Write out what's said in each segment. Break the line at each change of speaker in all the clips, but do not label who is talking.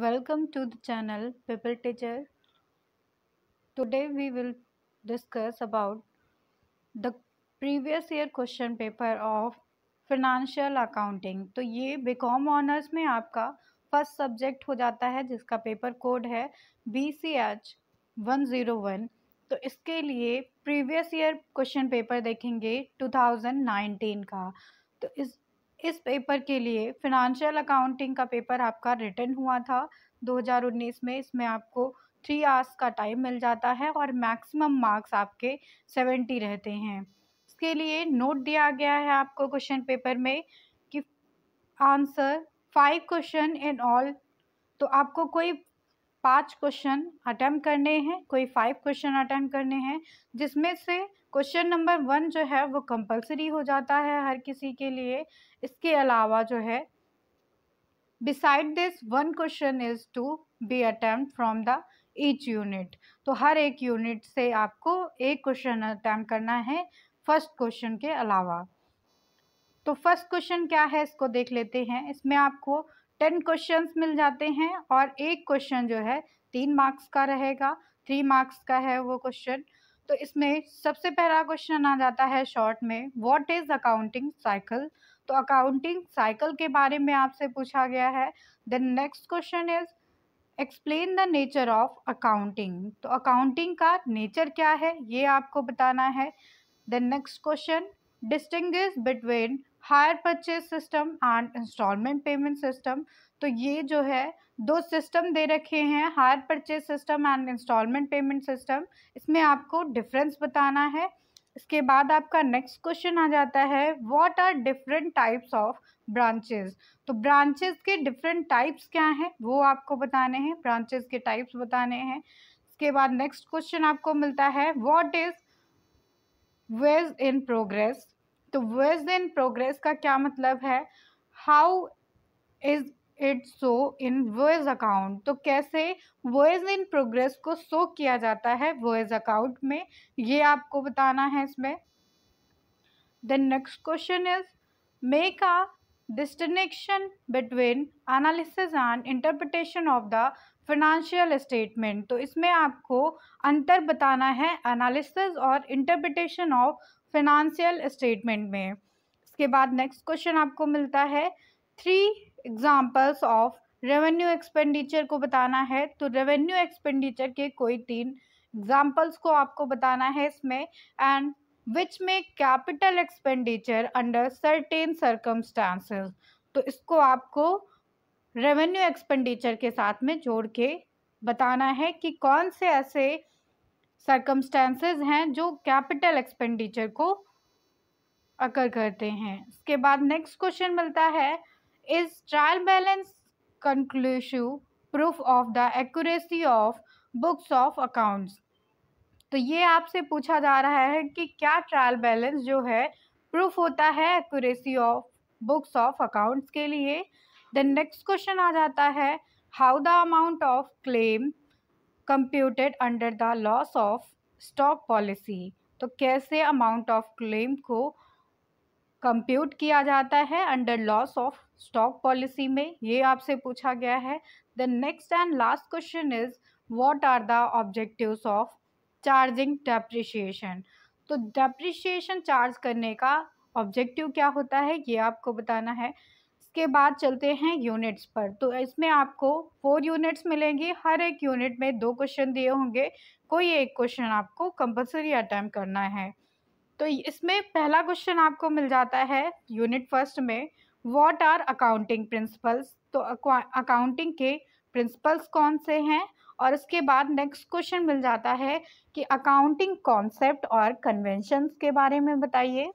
Welcome to the channel People Teacher. Today we will discuss about the previous year question paper of financial accounting. तो ये BCom honours में आपका first subject हो जाता है जिसका पेपर कोड है B C H one zero one तो इसके लिए प्रीवियस ईयर क्वेश्चन पेपर देखेंगे 2019 का तो इस इस पेपर के लिए फिनंशियल अकाउंटिंग का पेपर आपका रिटर्न हुआ था 2019 में इसमें आपको थ्री आवर्स का टाइम मिल जाता है और मैक्सिमम मार्क्स आपके सेवेंटी रहते हैं इसके लिए नोट दिया गया है आपको क्वेश्चन पेपर में कि answer five questions in all तो आपको कोई पांच क्वेश्चन अटैम्प्ट करने हैं कोई फाइव क्वेश्चन अटैम्प्ट करने हैं जिसमें से क्वेश्चन नंबर वन जो है वो कंपलसरी हो जाता है हर किसी के लिए इसके अलावा जो है beside this one question is to be attempt from the each unit तो हर एक यूनिट से आपको एक क्वेश्चन अटैम्प्ट करना है फर्स्ट क्वेश्चन के अलावा तो फर्स्ट क्वेश्चन क्या है इसको देख लेते हैं इसमें आपको टेन क्वेश्चंस मिल जाते हैं और एक क्वेश्चन जो है तीन मार्क्स का रहेगा थ्री मार्क्स का है वो क्वेश्चन तो इसमें सबसे पहला क्वेश्चन आ जाता है शॉर्ट में व्हाट इज अकाउंटिंग साइकिल तो अकाउंटिंग साइकिल के बारे में आपसे पूछा गया है then next question is explain the nature of accounting तो अकाउंटिंग का नेचर क्या है ये आपको बताना है then next question distinguish between hire purchase system and installment payment system तो ये जो है दो सिस्टम दे रखे हैं hire purchase system and installment payment system इसमें आपको डिफरेंस बताना है इसके बाद आपका नेक्स्ट क्वेश्चन आ जाता है what are different types of branches तो ब्रांचेस के डिफरेंट टाइप्स क्या हैं वो आपको बताने हैं ब्रांचेस के टाइप्स बताने हैं इसके बाद नेक्स्ट क्वेश्चन आपको मिलता है what is voyage in progress तो वेज इन प्रोग्रेस का क्या मतलब है how is it so in voyage account तो कैसे वॉइस इन प्रोग्रेस को शो किया जाता है वॉइस अकाउंट में ये आपको बताना है इसमें then next question is make a distinction between analysis and interpretation of the financial statement तो इसमें आपको अंतर बताना है एनालिसिस और इंटरप्रटेशन ऑफ फिनंशियल स्टेटमेंट में इसके बाद नेक्स्ट क्वेश्चन आपको मिलता है three examples of revenue expenditure को बताना है तो रेवेन्यू एक्सपेंडिचर के कोई तीन एग्जाम्पल्स को आपको बताना है इसमें एंड विच में capital expenditure under certain circumstances तो इसको आपको रेवेन्यू एक्सपेंडिचर के साथ में जोड़ के बताना है कि कौन से ऐसे सर्कमस्टांसेस हैं जो कैपिटल एक्सपेंडिचर को अकर करते हैं इसके बाद नेक्स्ट क्वेश्चन मिलता है Is trial balance conclusive proof of the accuracy of books of accounts? तो ये आपसे पूछा जा रहा है कि क्या ट्रायल बैलेंस जो है प्रूफ होता है accuracy of books of accounts के लिए देन नेक्स्ट क्वेश्चन आ जाता है how the amount of claim computed under the loss of stock policy तो कैसे अमाउंट ऑफ क्लेम को कंप्यूट किया जाता है under loss of stock policy में ये आपसे पूछा गया है the next and last question is what are the objectives of charging depreciation तो डेप्रिशिएशन चार्ज करने का ऑब्जेक्टिव क्या होता है ये आपको बताना है इसके बाद चलते हैं यूनिट्स पर तो इसमें आपको फोर यूनिट्स मिलेंगी हर एक यूनिट में दो क्वेश्चन दिए होंगे कोई एक क्वेश्चन आपको कंपलसरी अटैम्प्ट करना है तो इसमें पहला क्वेश्चन आपको मिल जाता है यूनिट फर्स्ट में व्हाट आर अकाउंटिंग प्रिंसिपल्स तो अकाउंटिंग के प्रिंसिपल्स कौन से हैं और इसके बाद नेक्स्ट क्वेश्चन मिल जाता है कि अकाउंटिंग कॉन्सेप्ट और कन्वेंशंस के बारे में बताइए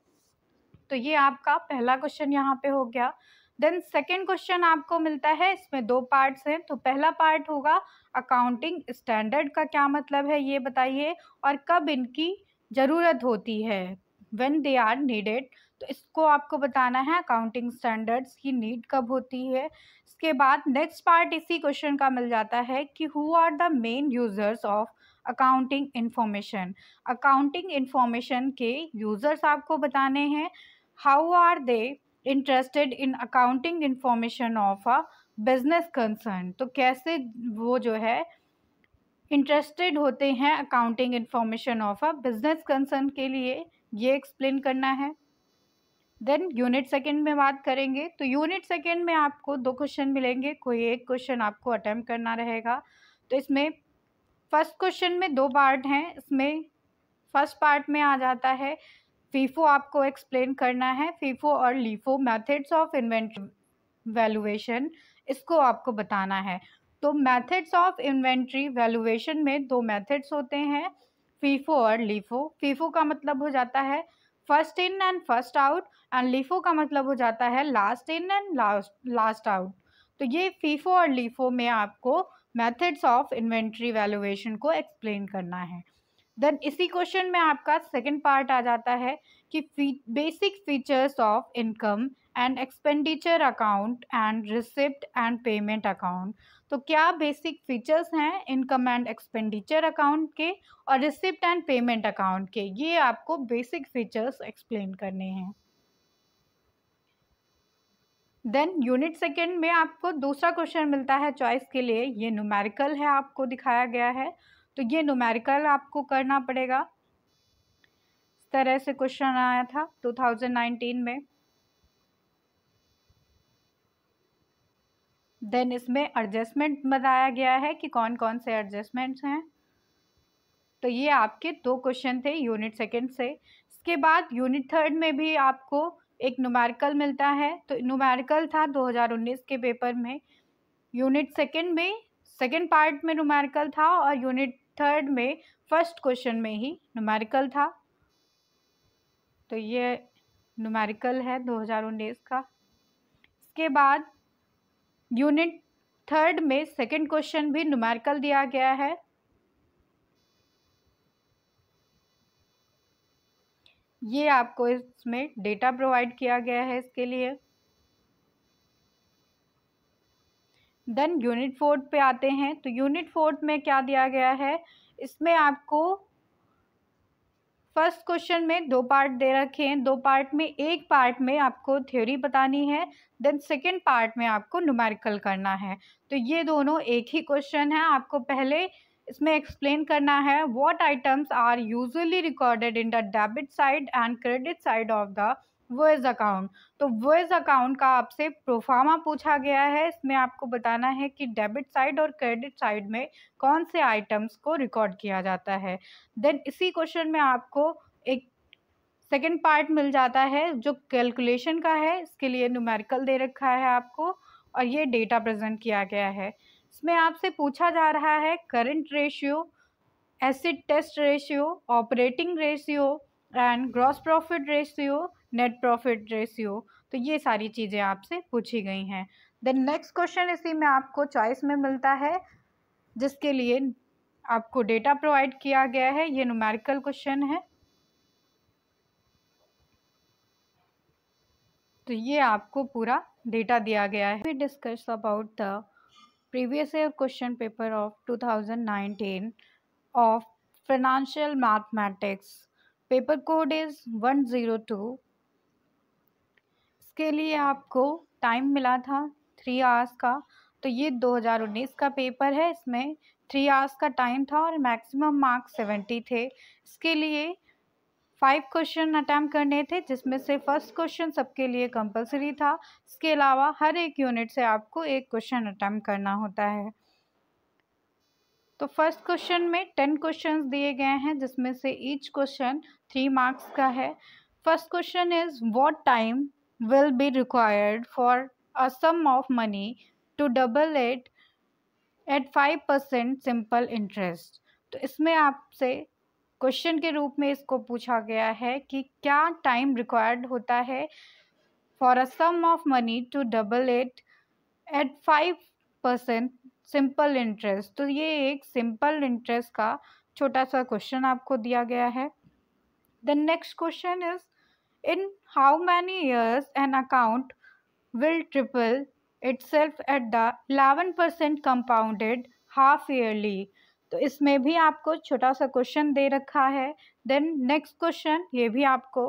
तो ये आपका पहला क्वेश्चन यहाँ पे हो गया देन सेकेंड क्वेश्चन आपको मिलता है इसमें दो पार्ट्स हैं तो पहला पार्ट होगा अकाउंटिंग स्टैंडर्ड का क्या मतलब है ये बताइए और कब इनकी ज़रूरत होती है वेन दे आर नीडेड तो इसको आपको बताना है अकाउंटिंग स्टैंडर्ड्स की नीड कब होती है इसके बाद नेक्स्ट पार्ट इसी क्वेश्चन का मिल जाता है कि who are the main users of accounting information accounting information के यूजर्स आपको बताने हैं how are they interested in accounting information of a business concern तो कैसे वो जो है इंटरेस्टेड होते हैं accounting information of a business concern के लिए ये एक्सप्लेन करना है देन यूनिट सेकेंड में बात करेंगे तो यूनिट सेकेंड में आपको दो क्वेश्चन मिलेंगे कोई एक क्वेश्चन आपको अटैम्प्ट करना रहेगा तो इसमें फर्स्ट क्वेश्चन में दो पार्ट हैं इसमें फर्स्ट पार्ट में आ जाता है फीफो आपको एक्सप्लेन करना है फीफो और LIFO methods of inventory valuation इसको आपको बताना है तो मेथड्स ऑफ इन्वेंट्री वैल्यूएशन में दो मेथड्स होते हैं फीफो और लीफो फीफो का मतलब हो जाता है first in and first out and LIFO का मतलब हो जाता है last in and last last out तो ये फीफो और लीफो में आपको मेथड्स ऑफ इन्वेंट्री वैल्यूएशन को एक्सप्लेन करना है देन इसी क्वेश्चन में आपका सेकंड पार्ट आ जाता है कि basic features of income and expenditure account and receipt and payment account तो क्या बेसिक फीचर्स हैं इनकम एंड एक्सपेंडिचर अकाउंट के और रिसिप्ट एंड पेमेंट अकाउंट के ये आपको बेसिक फीचर्स एक्सप्लेन करने हैं देन यूनिट सेकेंड में आपको दूसरा क्वेश्चन मिलता है चॉइस के लिए ये नुमेरिकल है आपको दिखाया गया है तो ये नुमेरिकल आपको करना पड़ेगा इस तरह से क्वेश्चन आया था 2019 में देन इसमें एडजस्टमेंट बताया गया है कि कौन कौन से एडजस्टमेंट्स हैं तो ये आपके दो क्वेश्चन थे यूनिट सेकेंड से इसके बाद यूनिट थर्ड में भी आपको एक नुमेरिकल मिलता है तो नुमेरिकल था 2019 के पेपर में यूनिट सेकेंड में सेकेंड पार्ट में नुमेरिकल था और यूनिट थर्ड में फर्स्ट क्वेश्चन में ही नुमेरिकल था तो ये नुमेरिकल है 2019 का इसके बाद यूनिट थर्ड में सेकंड क्वेश्चन भी नुमेरिकल दिया गया है ये आपको इसमें डेटा प्रोवाइड किया गया है इसके लिए देन यूनिट फोर्थ पे आते हैं तो यूनिट फोर्थ में क्या दिया गया है इसमें आपको फर्स्ट क्वेश्चन में दो पार्ट दे रखे हैं दो पार्ट में एक पार्ट में आपको थ्योरी बतानी है देन सेकेंड पार्ट में आपको न्यूमेरिकल करना है तो ये दोनों एक ही क्वेश्चन है आपको पहले इसमें एक्सप्लेन करना है what items are usually recorded in the debit side and credit side of the voyage account तो वॉइस अकाउंट का आपसे प्रोफार्मा पूछा गया है इसमें आपको बताना है कि डेबिट साइड और क्रेडिट साइड में कौन से आइटम्स को रिकॉर्ड किया जाता है देन इसी क्वेश्चन में आपको एक सेकेंड पार्ट मिल जाता है जो कैलकुलेशन का है इसके लिए न्यूमेरिकल दे रखा है आपको और ये डेटा प्रेजेंट किया गया है इसमें आपसे पूछा जा रहा है current ratio acid test ratio operating ratio and gross profit ratio net profit ratio तो ये सारी चीज़ें आपसे पूछी गई हैं देन नेक्स्ट क्वेश्चन इसी में आपको चॉइस में मिलता है जिसके लिए आपको डेटा प्रोवाइड किया गया है ये नुमेरिकल क्वेश्चन है तो ये आपको पूरा डेटा दिया गया है we discuss about the previous year question paper of 2019 of financial mathematics paper code is one zero two इसके लिए आपको टाइम मिला था थ्री आवर्स का तो ये 2019 का पेपर है इसमें थ्री आवर्स का टाइम था और मैक्सिमम मार्क्स सेवेंटी थे इसके लिए फाइव क्वेश्चन अटैम्प्ट करने थे जिसमें से फर्स्ट क्वेश्चन सबके लिए कंपलसरी था इसके अलावा हर एक यूनिट से आपको एक क्वेश्चन अटैम्प्ट करना होता है तो फर्स्ट क्वेश्चन में टेन क्वेश्चंस दिए गए हैं जिसमें से ईच क्वेश्चन थ्री मार्क्स का है first question is what time will be required for a sum of money to double it at five percent simple interest तो इसमें आपसे क्वेश्चन के रूप में इसको पूछा गया है कि क्या टाइम रिक्वायर्ड होता है for a sum of money to double it at five percent simple interest तो ये एक सिंपल इंटरेस्ट का छोटा सा क्वेश्चन आपको दिया गया है the next question is In how many years an account will triple itself at the 11% compounded half yearly तो इसमें भी आपको छोटा सा क्वेश्चन दे रखा है देन नेक्स्ट क्वेश्चन ये भी आपको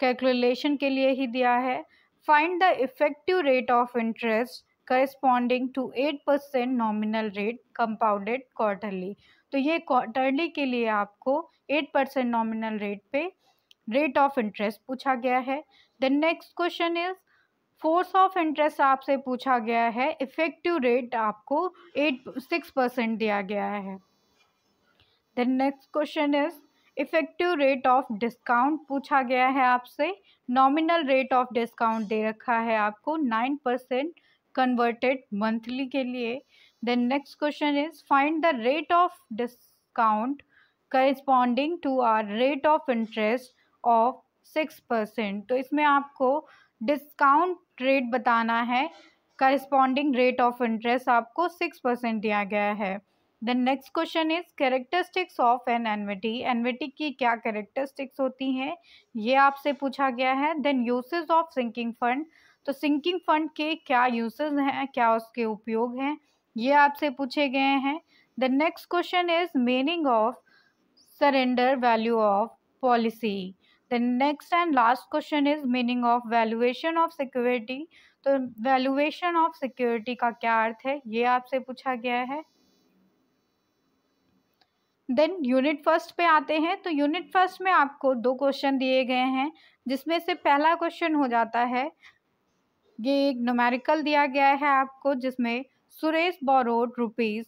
कैलकुलेशन के लिए ही दिया है find the effective rate of interest corresponding to eight percent nominal rate compounded quarterly तो ये क्वार्टरली के लिए आपको एट परसेंट नॉमिनल रेट पे रेट ऑफ इंटरेस्ट पूछा गया है then next question is force of interest आपसे पूछा गया है इफेक्टिव रेट आपको एट सिक्स परसेंट दिया गया है then next question is effective rate of discount पूछा गया है आपसे नॉमिनल रेट ऑफ डिस्काउंट दे रखा है आपको नाइन परसेंट कन्वर्टेड मंथली के लिए then next question is find the rate of discount corresponding to are rate of interest of six percent तो इसमें आपको डिस्काउंट रेट बताना है करस्पॉन्डिंग रेट ऑफ इंटरेस्ट आपको सिक्स परसेंट दिया गया है then next question is characteristics of an annuity annuity की क्या कैरेक्टरिस्टिक्स होती हैं ये आपसे पूछा गया है then usage of sinking fund तो सिंकिंग फंड के क्या यूसेज हैं क्या उसके उपयोग हैं ये आपसे पूछे गए हैं then next question is meaning of surrender value of policy then next and last question is meaning of valuation of security तो valuation of security का क्या अर्थ है ये आपसे पूछा गया है देन यूनिट फर्स्ट पे आते हैं तो यूनिट फर्स्ट में आपको दो क्वेश्चन दिए गए हैं जिसमें से पहला क्वेश्चन हो जाता है ये एक नोमेरिकल दिया गया है आपको जिसमें Suresh borrowed rupees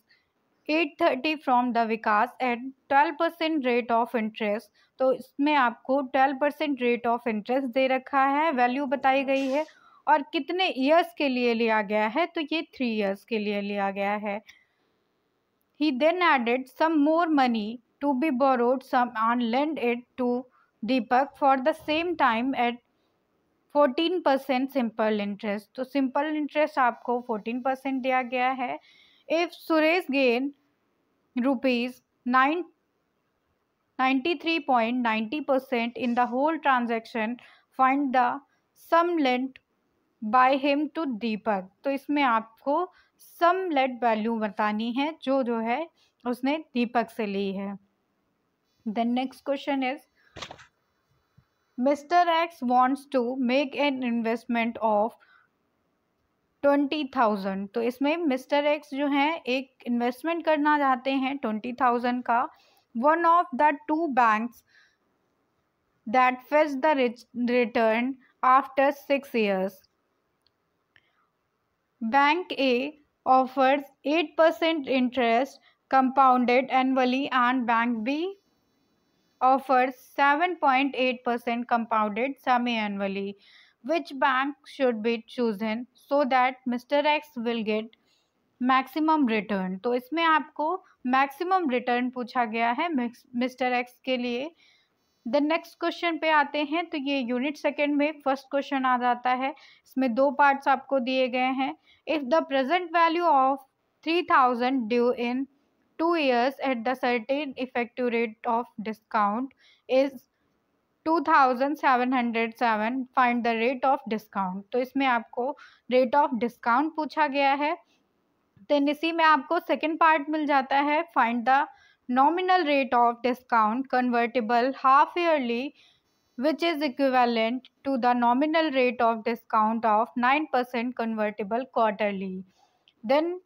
at thirty from the Vikas at twelve percent rate of interest तो इसमें आपको twelve percent rate of interest दे रखा है वैल्यू बताई गई है और कितने ईयर्स के लिए लिया गया है तो ये थ्री ईयर्स के लिए लिया गया है ही then added some more money to be borrowed sum on lend it to Deepak for the same time at fourteen percent simple interest तो सिंपल इंटरेस्ट आपको फोर्टीन परसेंट दिया गया है if gain If Suresh gained rupees 9 93.90% in the whole transaction, find the sum lent by him to Deepak तो इसमें आपको सम late value बतानी है जो जो है उसने दीपक से ली है then next question is mister X wants to make an investment of twenty thousand तो इसमें मिस्टर एक्स जो हैं एक इन्वेस्टमेंट करना चाहते हैं ट्वेंटी थाउजेंड का one of the two banks that face the return after six years bank A eight percent interest compounded annually and bank B offers seven point eight percent compounded semi annually which bank should be chosen so that Mr. X will get maximum return तो इसमें आपको maximum return पूछा गया है mister x के लिए the next question पे आते हैं तो ये यूनिट सेकंड में फर्स्ट क्वेश्चन आ जाता है इसमें दो पार्ट्स आपको दिए गए हैं if the present value of three thousand due in two years at the certain effective rate of discount is two thousand seven hundred seven find the rate of discount तो इसमें आपको रेट ऑफ डिस्काउंट पूछा गया है then इसी में आपको second part मिल जाता है find the nominal rate of discount convertible half yearly which is equivalent to the nominal rate of discount of nine percent convertible quarterly then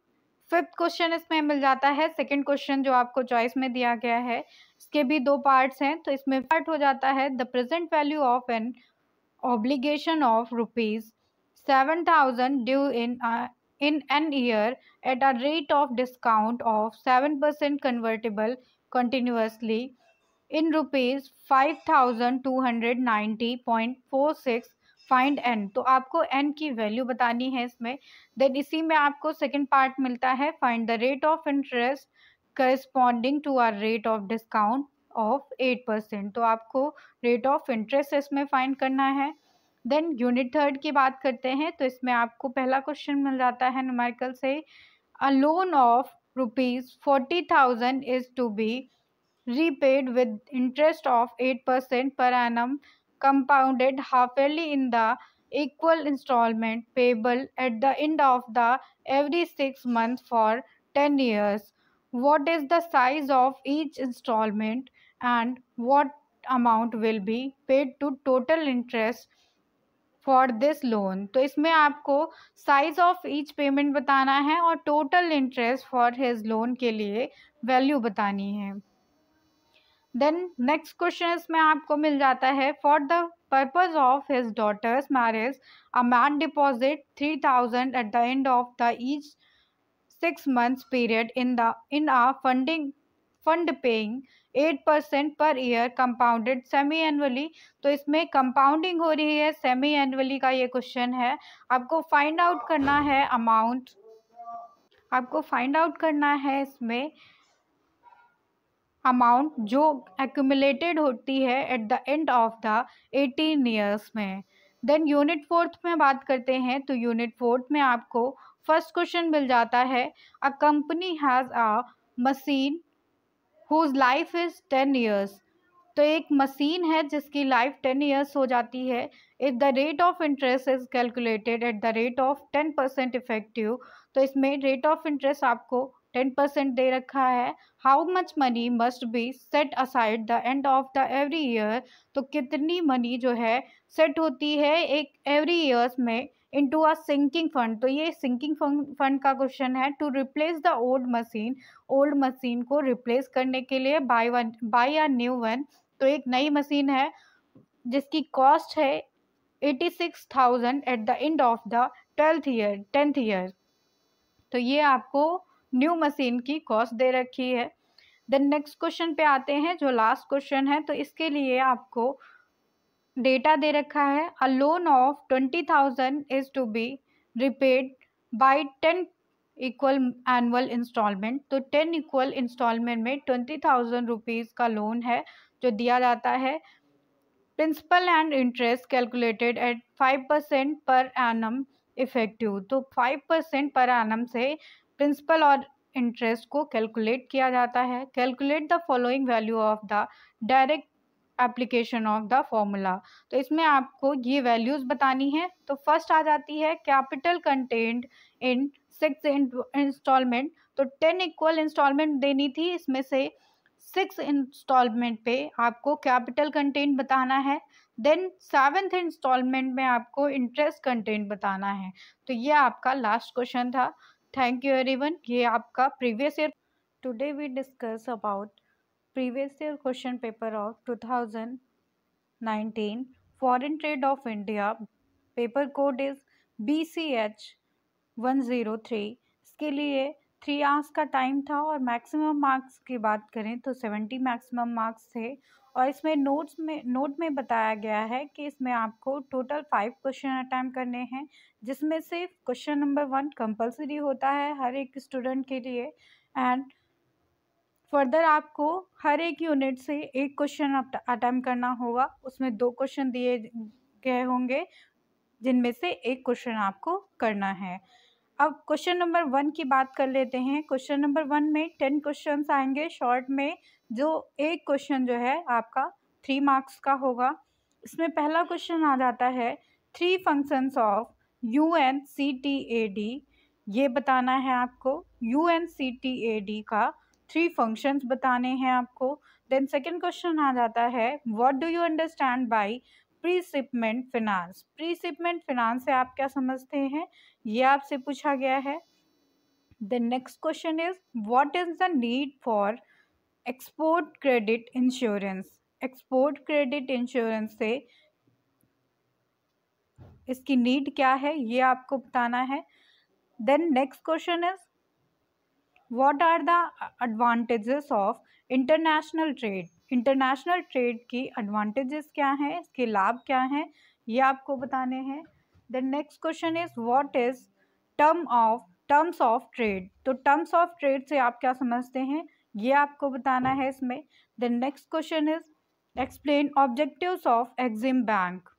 fifth question इसमें मिल जाता है सेकेंड क्वेश्चन जो आपको चॉइस में दिया गया है इसके भी दो पार्ट्स हैं तो इसमें पार्ट हो जाता है the present value of an obligation of rupees seven thousand due in in n year at rate of discount of seven percent convertible continuously in rupees five thousand two hundred ninety point four six find n तो आपको N की value बतानी है इसमें then इसी में आपको second part मिलता है find the rate of interest corresponding to are rate of discount of eight percent तो आपको रेट ऑफ इंटरेस्ट इसमें फाइंड करना है देन यूनिट थर्ड की बात करते हैं तो इसमें आपको पहला क्वेश्चन मिल जाता है नुमाइकल से a loan of rupees forty thousand is to be with interest of eight percent per annum compounded half yearly in the equal installment payable at the end of the every six month for ten years what is the size of each installment and what amount will be paid to total interest for this loan तो इसमें आपको size of each payment बताना है और total interest for his loan के लिए value बतानी है देन नेक्स्ट क्वेश्चन इसमें आपको मिल जाता है for the purpose of his daughter's marriage a deposit three thousand at the end of the each six months period in the in a funding fund paying eight percent per year compounded semi annually तो इसमें compounding हो रही है semi annually का ये question है आपको find out करना है अमाउंट आपको फाइंड आउट करना है इसमें अमाउंट जो एक्यूमुलेटेड होती है at the end of the eighteen years में देन यूनिट फोर्थ में बात करते हैं तो यूनिट फोर्थ में आपको फर्स्ट क्वेश्चन मिल जाता है a company has a machine whose life is ten years तो एक मशीन है जिसकी लाइफ टेन ईयर्स हो जाती है if the rate of interest is calculated at the rate of ten percent effective तो इसमें रेट ऑफ इंटरेस्ट आपको टेन परसेंट दे रखा है how much money must be set aside the end of the every year तो कितनी money जो है सेट होती है एक एवरी ईयर्स में इनटू अ सिंकिंग फंड तो ये सिंकिंग फंड का क्वेश्चन है to replace the old machine old machine को रिप्लेस करने के लिए by one by a new one तो एक नई मशीन है जिसकी कॉस्ट है eighty six thousand at the end of the twelfth year tenth year तो ये आपको न्यू मशीन की कॉस्ट दे रखी है देन नेक्स्ट क्वेश्चन पे आते हैं जो लास्ट क्वेश्चन है तो इसके लिए आपको डेटा दे रखा है a loan of twenty thousand is to be repaid by ten equal annual instalment तो टेन इक्वल इंस्टॉलमेंट में ट्वेंटी थाउजेंड रुपीज़ का लोन है जो दिया जाता है principal and interest calculated at five percent per annum effective तो five percent per annum से प्रिंसिपल और इंटरेस्ट को कैलकुलेट किया जाता है calculate the following value of the direct application of the formula तो इसमें आपको ये वैल्यूज बतानी है तो फर्स्ट आ जाती है capital content in six instalment तो टेन इक्वल इंस्टॉलमेंट देनी थी इसमें से सिक्स इंस्टॉलमेंट पे आपको कैपिटल कंटेंट बताना है देन सेवेंथ इंस्टॉलमेंट में आपको इंटरेस्ट कंटेंट बताना है तो ये आपका लास्ट क्वेश्चन था थैंक यू एवरीवन ये आपका previous year today we discuss about previous year question paper of 2019 paper code is B C H one zero three इसके लिए थ्री आवर्स का टाइम था और मैक्सिमम मार्क्स की बात करें तो सेवेंटी मैक्सिमम मार्क्स थे और इसमें नोट्स में नोट में बताया गया है कि इसमें आपको टोटल फाइव क्वेश्चन अटैम्प करने हैं जिसमें से क्वेश्चन नंबर वन कंपलसरी होता है हर एक स्टूडेंट के लिए एंड फर्दर आपको हर एक यूनिट से एक क्वेश्चन अटैम्प करना होगा उसमें दो क्वेश्चन दिए गए होंगे जिनमें से एक क्वेश्चन आपको करना है अब क्वेश्चन नंबर वन की बात कर लेते हैं क्वेश्चन नंबर वन में टेन क्वेश्चन आएंगे शॉर्ट में जो एक क्वेश्चन जो है आपका थ्री मार्क्स का होगा इसमें पहला क्वेश्चन आ जाता है three functions of U N C T A D ये बताना है आपको U N C T A D का थ्री फंक्शंस बताने हैं आपको देन सेकंड क्वेश्चन आ जाता है what do you understand by pre shipment finance pre shipment finance से आप क्या समझते हैं ये आपसे पूछा गया है then next question is what is the need for export credit insurance export credit insurance से इसकी नीड क्या है ये आपको बताना है then next question is what are the advantages of international trade international trade की एडवांटेजेस क्या हैं इसके लाभ क्या हैं ये आपको बताने हैं then next question is what is term of terms of trade तो टर्म्स ऑफ ट्रेड से आप क्या समझते हैं ये आपको बताना है इसमें then next question is explain objective of EXIM bank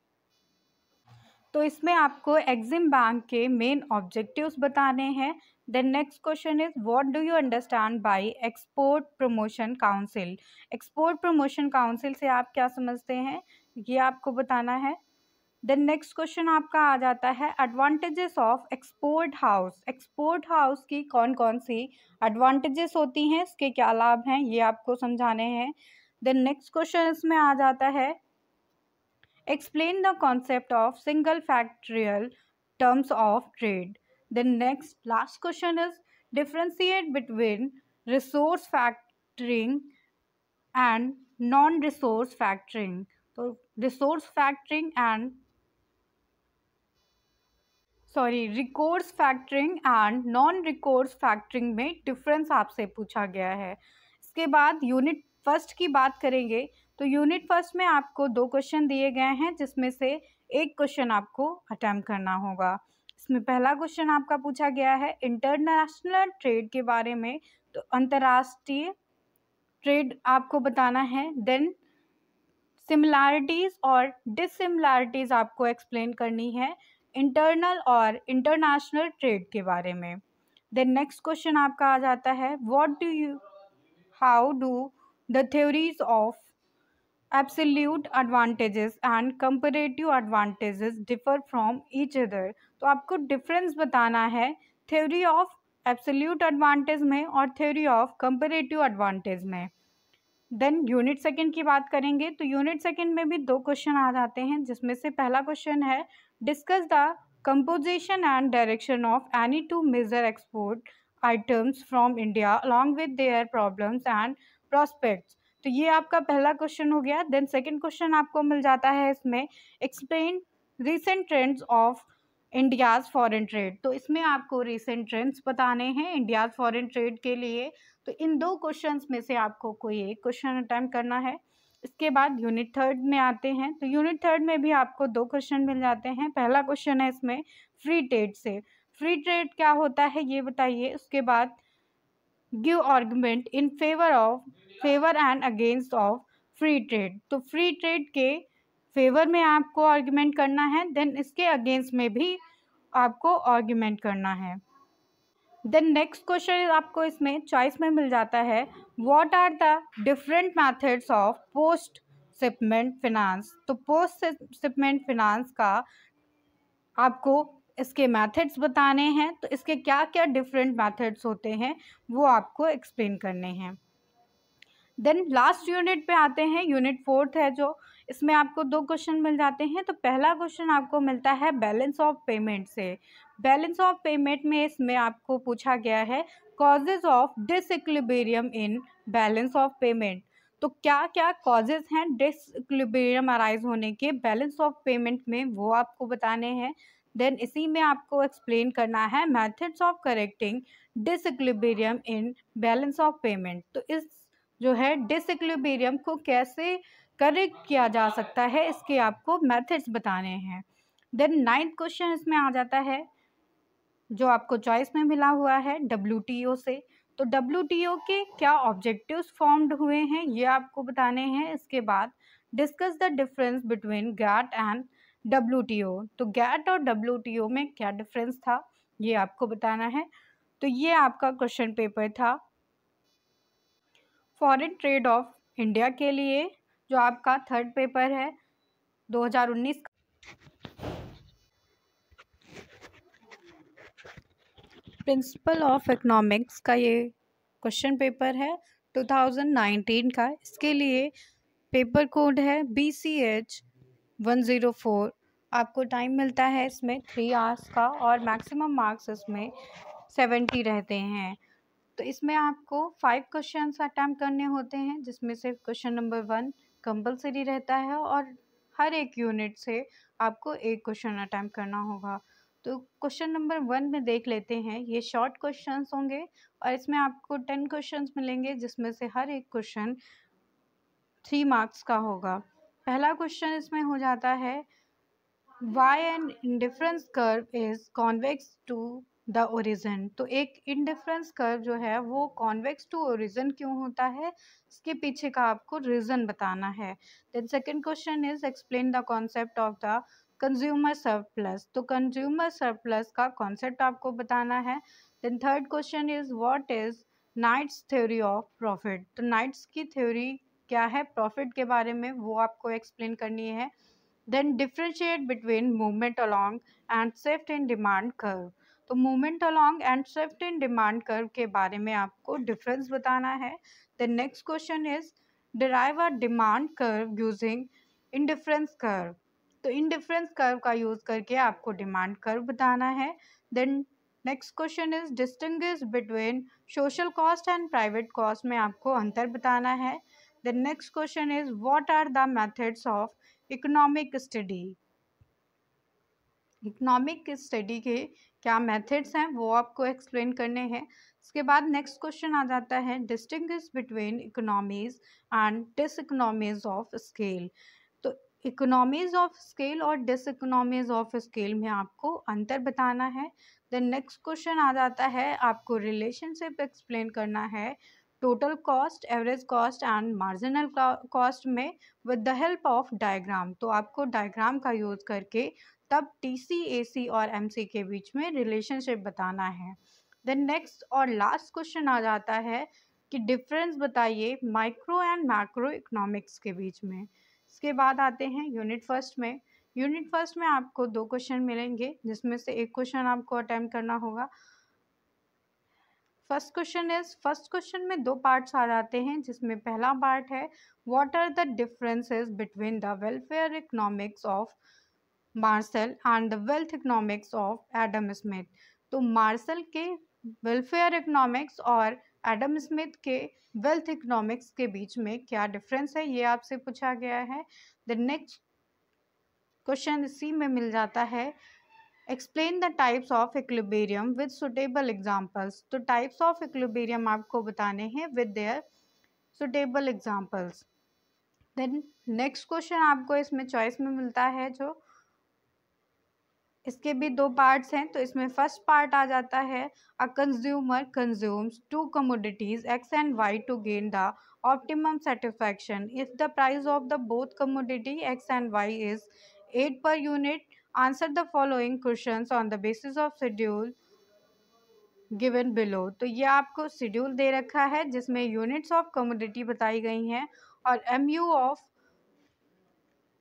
तो इसमें आपको एग्जिम बैंक के मेन ऑब्जेक्टिव्स बताने हैं then next question is what do you understand by export promotion council export promotion council से आप क्या समझते हैं ये आपको बताना है देन नेक्स्ट क्वेश्चन आपका आ जाता है advantages of export house export house की कौन कौन सी एडवांटेजेस होती हैं इसके क्या लाभ हैं ये आपको समझाने हैं देन नेक्स्ट क्वेश्चन इसमें आ जाता है explain the concept of single factorial terms of trade then next last question is differentiate between resource factoring and non resource factoring so resource factoring and sorry recourse factoring and non recourse factoring में difference आपसे पूछा गया है इसके बाद unit first की बात करेंगे तो यूनिट फर्स्ट में आपको दो क्वेश्चन दिए गए हैं जिसमें से एक क्वेश्चन आपको अटैम्प्ट करना होगा इसमें पहला क्वेश्चन आपका पूछा गया है इंटरनेशनल ट्रेड के बारे में तो अंतर्राष्ट्रीय ट्रेड आपको बताना है देन सिमिलैरिटीज़ और डिसिमिलैरिटीज़ आपको एक्सप्लेन करनी है इंटरनल और इंटरनेशनल ट्रेड के बारे में देन नेक्स्ट क्वेश्चन आपका आ जाता है what do you how do the theories of absolute advantages and comparative advantages differ from each other तो आपको डिफरेंस बताना है थ्योरी ऑफ एब्सोल्यूट एडवांटेज में और थ्योरी ऑफ कंपेरेटिव एडवांटेज में देन यूनिट सेकेंड की बात करेंगे तो यूनिट सेकेंड में भी दो क्वेश्चन आ जाते हैं जिसमें से पहला क्वेश्चन है discuss the composition and direction of any two major export items from India along with their problems and prospects तो ये आपका पहला क्वेश्चन हो गया देन सेकेंड क्वेश्चन आपको मिल जाता है इसमें explain recent trends of India's foreign trade तो इसमें आपको रिसेंट ट्रेंड्स बताने हैं इंडियाज़ फॉरेन ट्रेड के लिए तो इन दो क्वेश्चंस में से आपको कोई एक क्वेश्चन अटैम्प्ट करना है इसके बाद यूनिट थर्ड में आते हैं तो यूनिट थर्ड में भी आपको दो क्वेश्चन मिल जाते हैं पहला क्वेश्चन है इसमें फ्री ट्रेड से फ्री ट्रेड क्या होता है ये बताइए उसके बाद give argument in favour of favour and against of free trade तो फ्री ट्रेड के फेवर में आपको आर्ग्यूमेंट करना है देन इसके अगेंस्ट में भी आपको आर्ग्यूमेंट करना है देन नेक्स्ट क्वेश्चन आपको इसमें चॉइस में मिल जाता है what are the different methods of post shipment finance तो पोस्ट सिपमेंट फिनांस का आपको इसके मेथड्स बताने हैं तो इसके क्या क्या डिफरेंट मेथड्स होते हैं वो आपको एक्सप्लेन करने हैं देन लास्ट यूनिट पे आते हैं यूनिट फोर्थ है जो इसमें आपको दो क्वेश्चन मिल जाते हैं तो पहला क्वेश्चन आपको मिलता है बैलेंस ऑफ पेमेंट से बैलेंस ऑफ पेमेंट में इसमें आपको पूछा गया है causes of disequilibrium in balance of payment तो क्या क्या कॉजेज हैं डिसक्लिबेरियम अराइज होने के बैलेंस ऑफ पेमेंट में वो आपको बताने हैं देन इसी में आपको एक्सप्लेन करना है methods of correcting disequilibrium in balance of payment तो इस जो है डिसक्लिबेरियम को कैसे करेक्ट किया जा सकता है इसके आपको मेथड्स बताने हैं देन नाइन्थ क्वेश्चन इसमें आ जाता है जो आपको चॉइस में मिला हुआ है डब्ल्यू से तो डब्ल्यू के क्या ऑब्जेक्टिव्स फॉर्म्ड हुए हैं ये आपको बताने हैं इसके बाद discuss the difference between GATT and W तो गैट और डब्ल्यू में क्या डिफरेंस था ये आपको बताना है तो ये आपका क्वेश्चन पेपर था फॉरेन ट्रेड ऑफ इंडिया के लिए जो आपका थर्ड पेपर है 2019 प्रिंसिपल ऑफ इकोनॉमिक्स का ये क्वेश्चन पेपर है 2019 का इसके लिए पेपर कोड है B C H one zero four आपको टाइम मिलता है इसमें थ्री आवर्स का और मैक्सिमम मार्क्स इसमें सेवेंटी रहते हैं तो इसमें आपको फाइव क्वेश्चन अटैम्प्ट करने होते हैं जिसमें से क्वेश्चन नंबर वन कंपलसरी रहता है और हर एक यूनिट से आपको एक क्वेश्चन अटैम्प्ट करना होगा तो क्वेश्चन नंबर वन में देख लेते हैं ये शॉर्ट क्वेश्चन होंगे और इसमें आपको टेन क्वेश्चन मिलेंगे जिसमें से हर एक क्वेश्चन थ्री मार्क्स का होगा पहला क्वेश्चन इसमें हो जाता है why and difference curve is convex to the origin तो एक इनडिफरेंस कर्व जो है वो कॉन्वेक्स टू ओरिजन क्यों होता है इसके पीछे का आपको रीज़न बताना है then second question is explain the concept of the consumer surplus तो कंज्यूमर सरप्लस का कॉन्सेप्ट आपको बताना है then third question is what is Knight's theory of profit तो नाइट्स की थ्योरी क्या है प्रॉफिट के बारे में वो आपको एक्सप्लेन करनी है then differentiate between movement along and shift in demand curve तो movement along and shift in demand curve के बारे में आपको डिफरेंस बताना है the next question is derive a demand curve using indifference curve तो इंडिफरेंस कर्व का use करके आपको डिमांड कर्व बताना है then next question is distinguish between social cost and private cost में आपको अंतर बताना है then next question is what are the methods of economic study economic study के क्या मेथड्स हैं वो आपको एक्सप्लेन करने हैं इसके बाद नेक्स्ट क्वेश्चन आ जाता है distinguish between economies and diseconomies of scale तो इकोनॉमीज ऑफ स्केल और डिस इकोनॉमीज ऑफ स्केल में आपको अंतर बताना है देन नेक्स्ट क्वेश्चन आ जाता है आपको रिलेशनशिप एक्सप्लेन करना है total cost average cost and marginal cost में with the help of diagram तो आपको डायग्राम का यूज़ करके तब टी और एम के बीच में रिलेशनशिप बताना है देन नेक्स्ट और लास्ट क्वेश्चन आ जाता है कि डिफरेंस बताइए माइक्रो एंड मैक्रो इकोनॉमिक्स के बीच में इसके बाद आते हैं यूनिट फर्स्ट में यूनिट फर्स्ट में आपको दो क्वेश्चन मिलेंगे जिसमें से एक क्वेश्चन आपको अटैम्प्ट करना होगा first question is first question में दो पार्ट्स आ जाते हैं जिसमें पहला पार्ट है what are the differences between the welfare economics of Marshall and the wealth economics of Adam Smith तो मार्शल के वेलफेयर इकोनॉमिक्स और एडम स्मिथ के वेल्थ इकोनॉमिक्स के बीच में क्या डिफरेंस है ये आपसे पूछा गया है द नेक्स्ट क्वेश्चन सी में मिल जाता है explain the types of equilibrium with suitable examples तो टाइप्स ऑफ इक्लिबेरियम आपको बताने हैं with their suitable examples then next question आपको इसमें चॉइस में मिलता है जो इसके भी दो पार्ट्स हैं तो इसमें फर्स्ट पार्ट आ जाता है a consumer consumes two commodities X and Y to gain the optimum satisfaction if the price of the both commodity X and Y is eight per unit answer the following question on the basis of schedule given below तो ये आपको schedule दे रखा है जिसमें units of commodity बताई गई हैं और M U of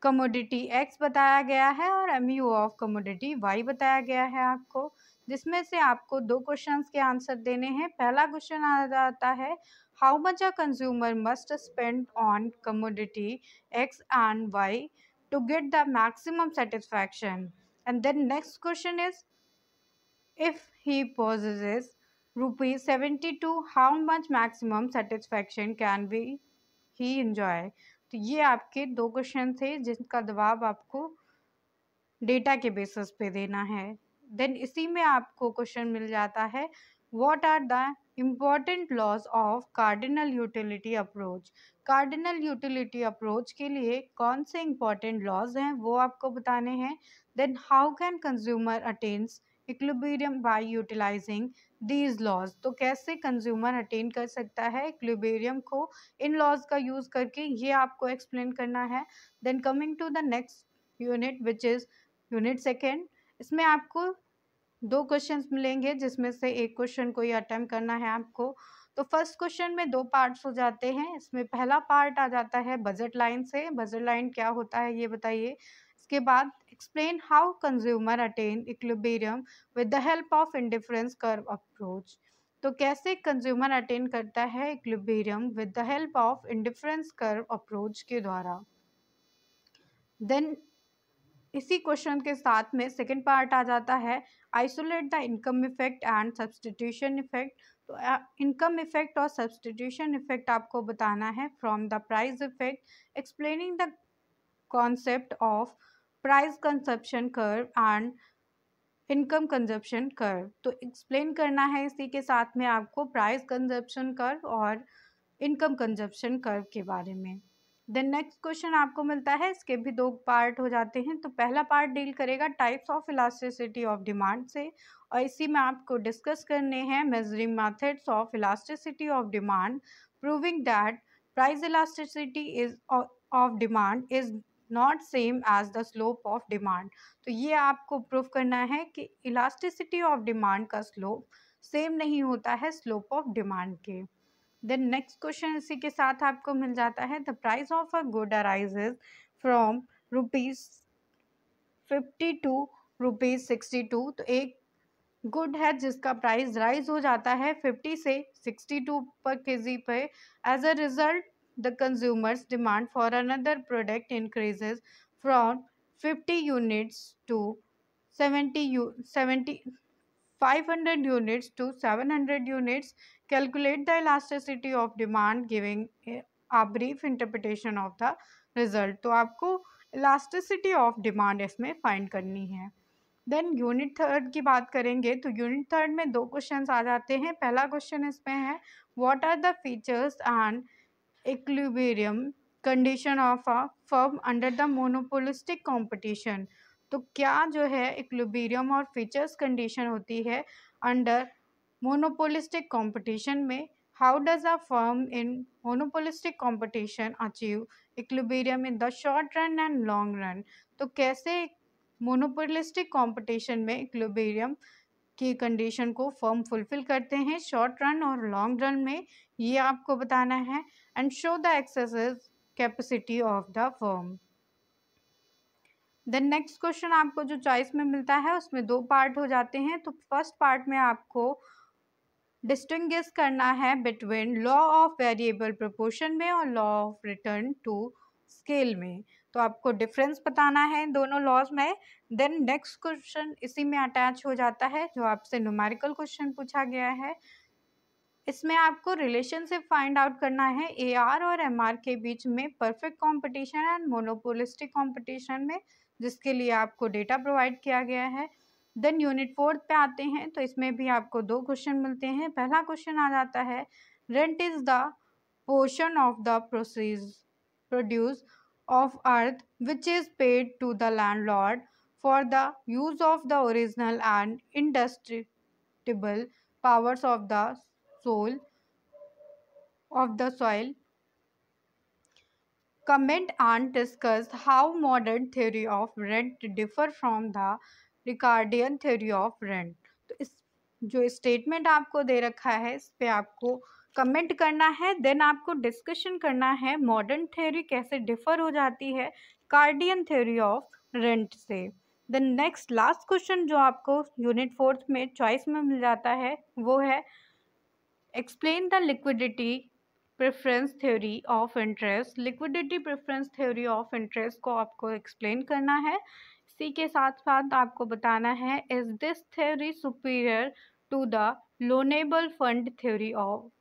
commodity X बताया गया है और M U of commodity Y बताया गया है आपको जिसमें से आपको दो क्वेश्चन के आंसर देने हैं पहला क्वेश्चन आ जाता है how much a consumer must spend on commodity X and Y to get the maximum satisfaction then next question is if he he rupees seventy two how much maximum satisfaction can be he enjoy तो ये आपके दो question थे जिनका जवाब आपको data के basis पे देना है देन इसी में आपको क्वेश्चन मिल जाता है what are the important laws of cardinal utility approach cardinal utility approach के लिए कौन से इम्पॉर्टेंट लॉज हैं वो आपको बताने हैं then how can consumer attains equilibrium by utilising these laws तो कैसे कंज्यूमर अटेन कर सकता है इक्लिबेरियम को इन लॉज का यूज़ करके ये आपको एक्सप्लेन करना है then coming to the next unit which is unit second इसमें आपको दो क्वेश्चन मिलेंगे जिसमें से एक क्वेश्चन को यह अटैम्प करना है आपको तो फर्स्ट क्वेश्चन में दो पार्ट्स हो जाते हैं इसमें पहला पार्ट आ जाता है बजट लाइन से बजट लाइन क्या होता है ये बताइए इसके बाद explain how consumer attain equilibrium with the help of indifference curve approach तो कैसे कंज्यूमर अटेन करता है equilibrium with the help of indifference curve approach के द्वारा देन इसी क्वेश्चन के साथ में सेकेंड पार्ट आ जाता है isolate the income effect and substitution effect तो इनकम इफेक्ट और सब्सटीट्यूशन इफेक्ट आपको बताना है from the price effect explaining the concept of price consumption curve and income consumption curve तो एक्सप्लेन करना है इसी के साथ में आपको प्राइस कंजप्शन कर्व और इनकम कंजप्शन कर्व के बारे में देन नेक्स्ट क्वेश्चन आपको मिलता है इसके भी दो पार्ट हो जाते हैं तो पहला पार्ट डील करेगा types of elasticity of demand से और इसी में आपको डिस्कस करने हैं measuring methods of elasticity of demand proving that price elasticity is of demand is not same as the slope of demand तो ये आपको प्रूव करना है कि इलास्टिसिटी ऑफ डिमांड का स्लोप सेम नहीं होता है स्लोप ऑफ डिमांड के देन नेक्स्ट क्वेश्चन इसी के साथ आपको मिल जाता है the price of a good arises from rupees fifty to rupees sixty two तो एक गुड है जिसका प्राइस राइज हो जाता है फिफ्टी से सिक्सटी टू पर के जी पे as a result the consumer's demand for another product increases from 50 units to 70, 70 500 units to 700 units calculate the elasticity of demand giving a brief interpretation of the result to aapko elasticity of demand isme find karni hai then unit third की बात करेंगे तो unit third में दो questions आ जाते हैं पहला question इसमें है what are the features and equilibrium condition of a firm under the monopolistic competition तो क्या जो है इक्लिबेरियम और फीचर्स कंडीशन होती है अंडर मोनोपोलिस्टिक कंपटीशन में how does a firm in monopolistic competition achieve equilibrium in the short run and long run तो कैसे मोनोपोलिस्टिक कॉम्पिटिशन में इक्लिबेरियम की कंडीशन को फर्म फुलफिल करते हैं शॉर्ट रन और लॉन्ग रन में ये आपको बताना है and show the excesses capacity of the firm. Then next question आपको जो चॉइस में मिलता है उसमें दो पार्ट हो जाते हैं तो फर्स्ट पार्ट में आपको डिस्टिंग करना है between law of variable proportion में और law of return to scale में तो आपको डिफरेंस बताना है दोनों लॉज में देन नेक्स्ट क्वेश्चन इसी में अटैच हो जाता है जो आपसे न्यूमेरिकल क्वेश्चन पूछा गया है इसमें आपको रिलेशनशिप फाइंड आउट करना है ए आर और एम आर के बीच में perfect competition and monopolistic competition में जिसके लिए आपको डेटा प्रोवाइड किया गया है देन यूनिट फोर्थ पे आते हैं तो इसमें भी आपको दो क्वेश्चन मिलते हैं पहला क्वेश्चन आ जाता है rent is the portion of the proceeds produce of earth which is paid to the landlord for the use of the original and indestructible powers of the soil of the soil comment on discuss how modern theory of rent differ from the Ricardian theory of rent तो इस जो statement आपको दे रखा है इस पर आपको comment करना है देन आपको डिस्कशन करना है मॉडर्न थ्योरी कैसे डिफर हो जाती है कार्डियन थ्योरी ऑफ रेंट से देन नेक्स्ट लास्ट क्वेश्चन जो आपको यूनिट फोर्थ में चॉइस में मिल जाता है वो है explain the liquidity preference theory of interest liquidity preference theory of interest को आपको एक्सप्लेन करना है इसी के साथ साथ आपको बताना है is this theory superior to the loanable fund theory of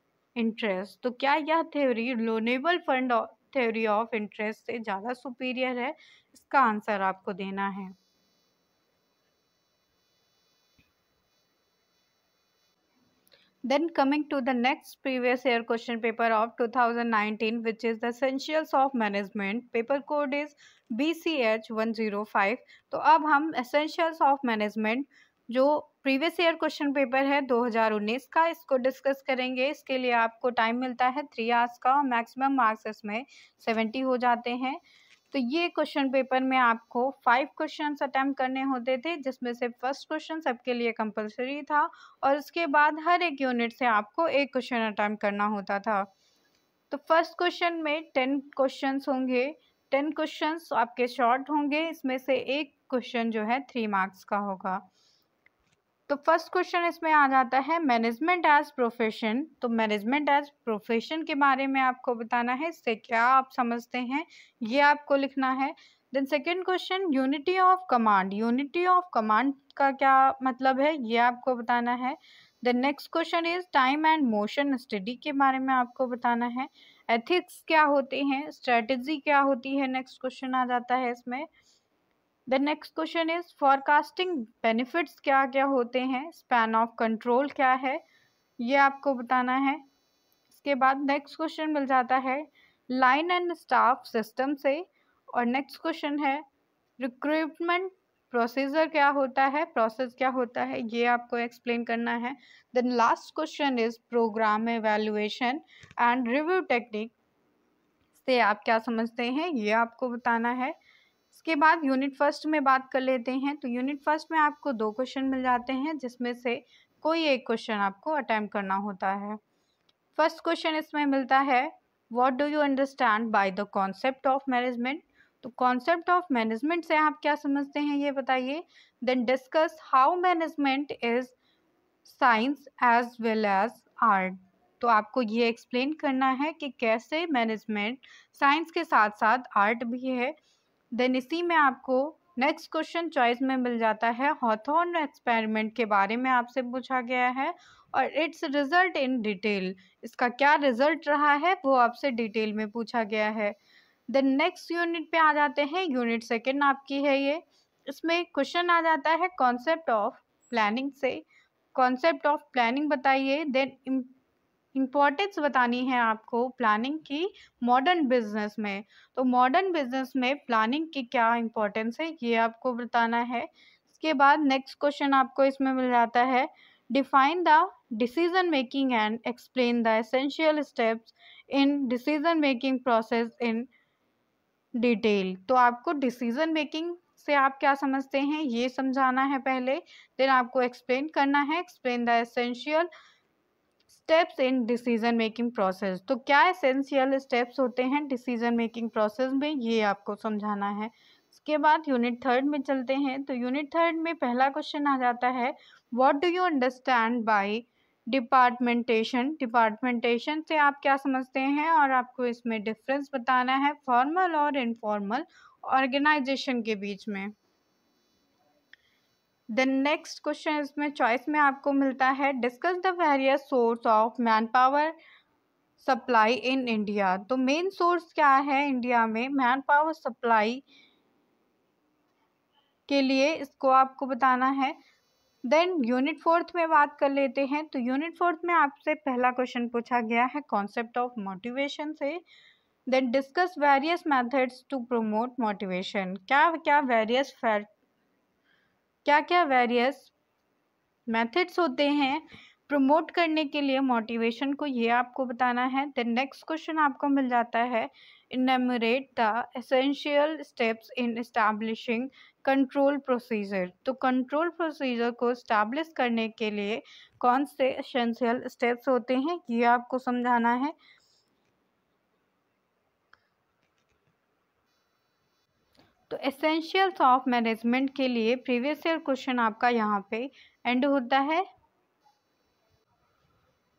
interest तो क्या यह theory loanable fund theory of interest से ज़्यादा सुपीरियर है इसका आंसर आपको देना है Then coming to the next previous year question paper of 2019 which is the essentials of management paper code is BCH105 to ab hum essentials of management jo previous year question paper है 2019 का इसको discuss करेंगे इसके लिए आपको time मिलता है three hours का मैक्सिमम मार्क्स इसमें 70 हो जाते हैं तो ये क्वेश्चन पेपर में आपको फाइव क्वेश्चन अटैम्प्ट करने होते थे जिसमें से फर्स्ट क्वेश्चन सबके लिए कंपलसरी था और उसके बाद हर एक यूनिट से आपको एक क्वेश्चन अटैम्प्ट करना होता था तो फर्स्ट क्वेश्चन में टेन क्वेश्चन होंगे टेन क्वेश्चन आपके शॉर्ट होंगे इसमें से एक क्वेश्चन जो है थ्री मार्क्स का होगा तो फर्स्ट क्वेश्चन इसमें आ जाता है मैनेजमेंट एज प्रोफेशन तो मैनेजमेंट एज प्रोफेशन के बारे में आपको बताना है इससे क्या आप समझते हैं ये आपको लिखना है then second question unity of command unity of command का क्या मतलब है ये आपको बताना है then next question is time and motion study के बारे में आपको बताना है एथिक्स क्या होते हैं स्ट्रेटजी क्या होती है नेक्स्ट क्वेश्चन आ जाता है इसमें the next question is forecasting benefits क्या क्या होते हैं स्पैन ऑफ कंट्रोल क्या है ये आपको बताना है इसके बाद नेक्स्ट क्वेश्चन मिल जाता है लाइन एंड स्टाफ सिस्टम से और नेक्स्ट क्वेश्चन है रिक्रूटमेंट प्रोसीजर क्या होता है प्रोसेस क्या होता है ये आपको एक्सप्लेन करना है then last question is programme evaluation and review technique से आप क्या समझते हैं ये आपको बताना है इसके बाद यूनिट फर्स्ट में बात कर लेते हैं तो यूनिट फर्स्ट में आपको दो क्वेश्चन मिल जाते हैं जिसमें से कोई एक क्वेश्चन आपको अटैम्प्ट करना होता है फर्स्ट क्वेश्चन इसमें मिलता है what do you understand by the concept of management तो कॉन्सेप्ट ऑफ मैनेजमेंट से आप क्या समझते हैं ये बताइए then discuss how management is science as well as art तो आपको ये एक्सप्लेन करना है कि कैसे मैनेजमेंट साइंस के साथ साथ आर्ट भी है देन इसी में आपको नेक्स्ट क्वेश्चन चॉइस में मिल जाता है हॉथोन एक्सपेरिमेंट के बारे में आपसे पूछा गया है और इट्स रिजल्ट इन डिटेल इसका क्या रिजल्ट रहा है वो आपसे डिटेल में पूछा गया है देन नेक्स्ट यूनिट पे आ जाते हैं यूनिट सेकेंड आपकी है ये इसमें क्वेश्चन आ जाता है कॉन्सेप्ट ऑफ प्लानिंग से कॉन्सेप्ट ऑफ प्लानिंग बताइए देन इम्पोर्टेंस बतानी है आपको प्लानिंग की मॉडर्न बिजनेस में तो मॉडर्न बिजनेस में प्लानिंग की क्या इम्पोर्टेंस है ये आपको बताना है इसके बाद नेक्स्ट क्वेश्चन आपको इसमें मिल जाता है define the decision making and explain the essential steps in decision making process in detail तो आपको डिसीजन मेकिंग से आप क्या समझते हैं ये समझाना है पहले देन आपको एक्सप्लेन करना है explain the essential steps in decision making process तो क्या एसेंशियल स्टेप्स होते हैं डिसीजन मेकिंग प्रोसेस में ये आपको समझाना है इसके बाद यूनिट थर्ड में चलते हैं तो यूनिट थर्ड में पहला क्वेश्चन आ जाता है what do you understand by departmentation departmentation से आप क्या समझते हैं और आपको इसमें डिफरेंस बताना है फॉर्मल और इनफॉर्मल ऑर्गेनाइजेशन के बीच में देन नेक्स्ट क्वेश्चन इसमें चॉइस में आपको मिलता है discuss the various source of manpower supply in India तो मेन सोर्स क्या है इंडिया में मैन पावर सप्लाई के लिए इसको आपको बताना है देन यूनिट फोर्थ में बात कर लेते हैं तो यूनिट फोर्थ में आपसे पहला क्वेश्चन पूछा गया है कॉन्सेप्ट ऑफ मोटिवेशन से then discuss various methods to promote motivation क्या क्या वेरियस फैक्ट क्या क्या वेरियस मेथड्स होते हैं प्रमोट करने के लिए मोटिवेशन को ये आपको बताना है देन नेक्स्ट क्वेश्चन आपको मिल जाता है enumerate the essential steps in establishing control procedure तो कंट्रोल प्रोसीजर को इस्टेब्लिश करने के लिए कौन से एसेंशियल स्टेप्स होते हैं ये आपको समझाना है तो एसेंशियल्स ऑफ मैनेजमेंट के लिए प्रीवियस ईयर क्वेश्चन आपका यहाँ पे एंड होता है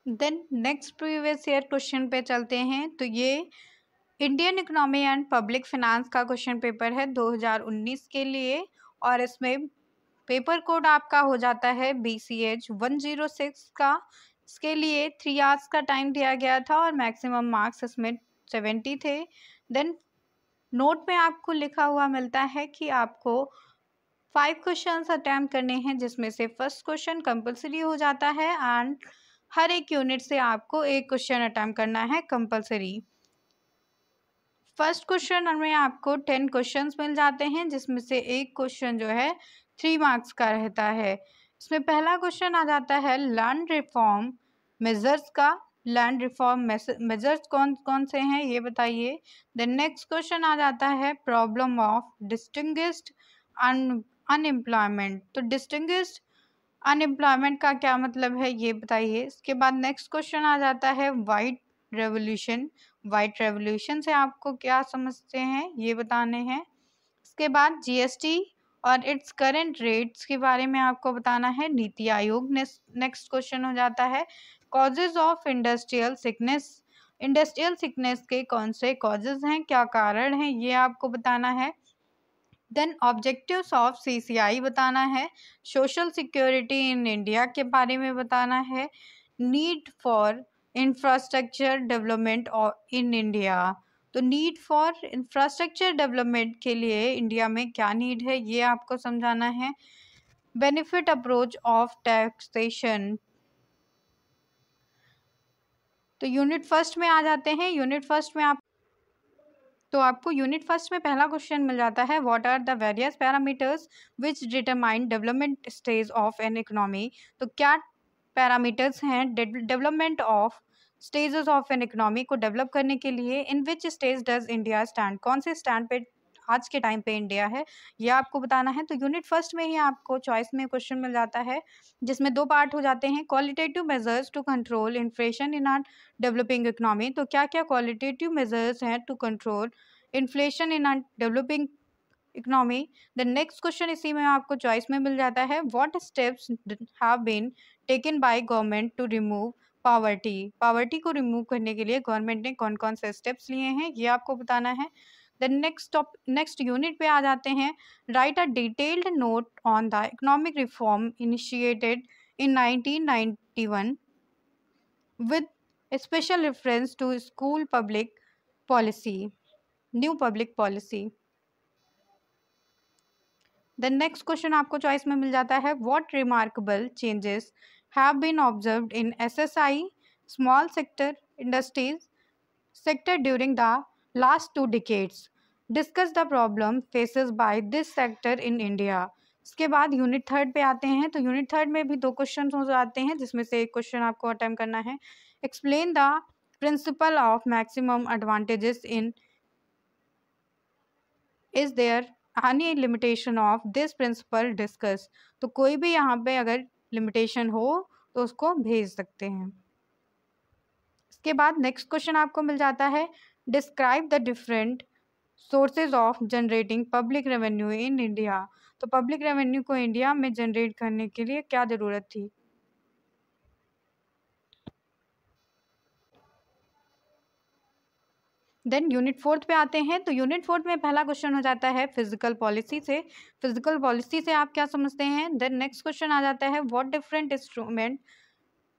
then next previous year question पे चलते हैं तो ये Indian economy and public finance का क्वेश्चन पेपर है 2019 के लिए और इसमें पेपर कोड आपका हो जाता है B C H one zero six का इसके लिए थ्री आवर्स का टाइम दिया गया था और मैक्सिमम मार्क्स इसमें सेवेंटी थे देन नोट में आपको लिखा हुआ मिलता है कि आपको फाइव क्वेश्चन अटैम्प्ट करने हैं जिसमें से फर्स्ट क्वेश्चन कंपलसरी हो जाता है एंड हर एक यूनिट से आपको एक क्वेश्चन अटैम्प्ट करना है कंपलसरी फर्स्ट क्वेश्चन में आपको टेन क्वेश्चंस मिल जाते हैं जिसमें से एक क्वेश्चन जो है थ्री मार्क्स का रहता है इसमें पहला क्वेश्चन आ जाता है लर्न रिफॉर्म मेजर्स का लैंड रिफॉर्म मेजर्स कौन कौन से हैं ये बताइए देन नेक्स्ट क्वेश्चन आ जाता है प्रॉब्लम ऑफ डिस्टिंग अनएम्प्लॉयमेंट तो डिस्टिंग अनएम्प्लॉयमेंट का क्या मतलब है ये बताइए इसके बाद नेक्स्ट क्वेश्चन आ जाता है वाइट रेवोल्यूशन वाइट रेवोल्यूशन से आपको क्या समझते हैं ये बताने हैं इसके बाद जीएसटी और इट्स करेंट रेट्स के बारे में आपको बताना है नीति आयोग नेक्स्ट क्वेश्चन हो जाता है causes of industrial sickness industrial sickness के कौन से कॉजेज हैं क्या कारण हैं ये आपको बताना है देन ऑब्जेक्टिव्स ऑफ सीसीआई बताना है सोशल सिक्योरिटी इन इंडिया के बारे में बताना है need for infrastructure development in India तो नीड फॉर इंफ्रास्ट्रक्चर डेवलपमेंट के लिए इंडिया में क्या नीड है ये आपको समझाना है बेनिफिट अप्रोच ऑफ टैक्सेशन तो यूनिट फर्स्ट में आ जाते हैं यूनिट फर्स्ट में आप तो आपको यूनिट फर्स्ट में पहला क्वेश्चन मिल जाता है what are the various parameters which determine development stage of an economy तो क्या पैरामीटर्स हैं development of stages of an economy को डेवलप करने के लिए in which stage does India stand कौन से स्टैंड पे आज के टाइम पे इंडिया है ये आपको बताना है तो यूनिट फर्स्ट में ही आपको चॉइस में क्वेश्चन मिल जाता है जिसमें दो पार्ट हो जाते हैं qualitative measures to control inflation in our developing economy तो क्या क्या क्वालिटेटिव मेजर्स हैं to control inflation in our developing economy the next question इसी में आपको चॉइस में मिल जाता है what steps have been taken by government to remove poverty poverty को रिमूव करने के लिए गवर्नमेंट ने कौन कौन से स्टेप्स लिए हैं ये आपको बताना है then next top next unit पे आ जाते हैं write a detailed note on the economic reform initiated in 1991 with special reference to school public policy new public policy the next question आपको चॉइस में मिल जाता है what remarkable changes have been observed in S S I small sector industries sector during the last two decades. Discuss the problem faces by this sector in India. इसके बाद unit third पे आते हैं तो यूनिट थर्ड में भी दो question हो जाते हैं जिसमें से एक क्वेश्चन आपको अटैम्प करना है explain the principle of maximum advantages in is there any limitation of this principle discuss तो कोई भी यहाँ पे अगर लिमिटेशन हो तो उसको भेज सकते हैं इसके बाद नेक्स्ट क्वेश्चन आपको मिल जाता है describe the different sources of generating public revenue in India तो पब्लिक रेवेन्यू को इंडिया में जनरेट करने के लिए क्या ज़रूरत थी देन यूनिट फोर्थ पे आते हैं तो यूनिट फोर्थ में पहला क्वेश्चन हो जाता है फिजिकल पॉलिसी से फिजिकल पॉलिसी से आप क्या समझते हैं देन नेक्स्ट क्वेश्चन आ जाता है what different instrument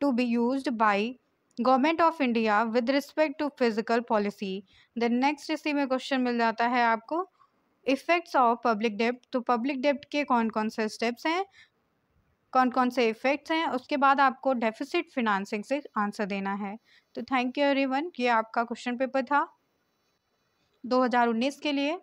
to be used by government of India with respect to physical policy then next इसी में क्वेश्चन मिल जाता है आपको इफ़ेक्ट्स ऑफ पब्लिक डेप्ट तो पब्लिक डेप्ट के कौन कौन से स्टेप्स हैं कौन कौन से इफ़ेक्ट्स हैं उसके बाद आपको डेफिसिट फिनांसिंग से आंसर देना है तो थैंक यू एवरीवन ये आपका क्वेश्चन पेपर था 2019 के लिए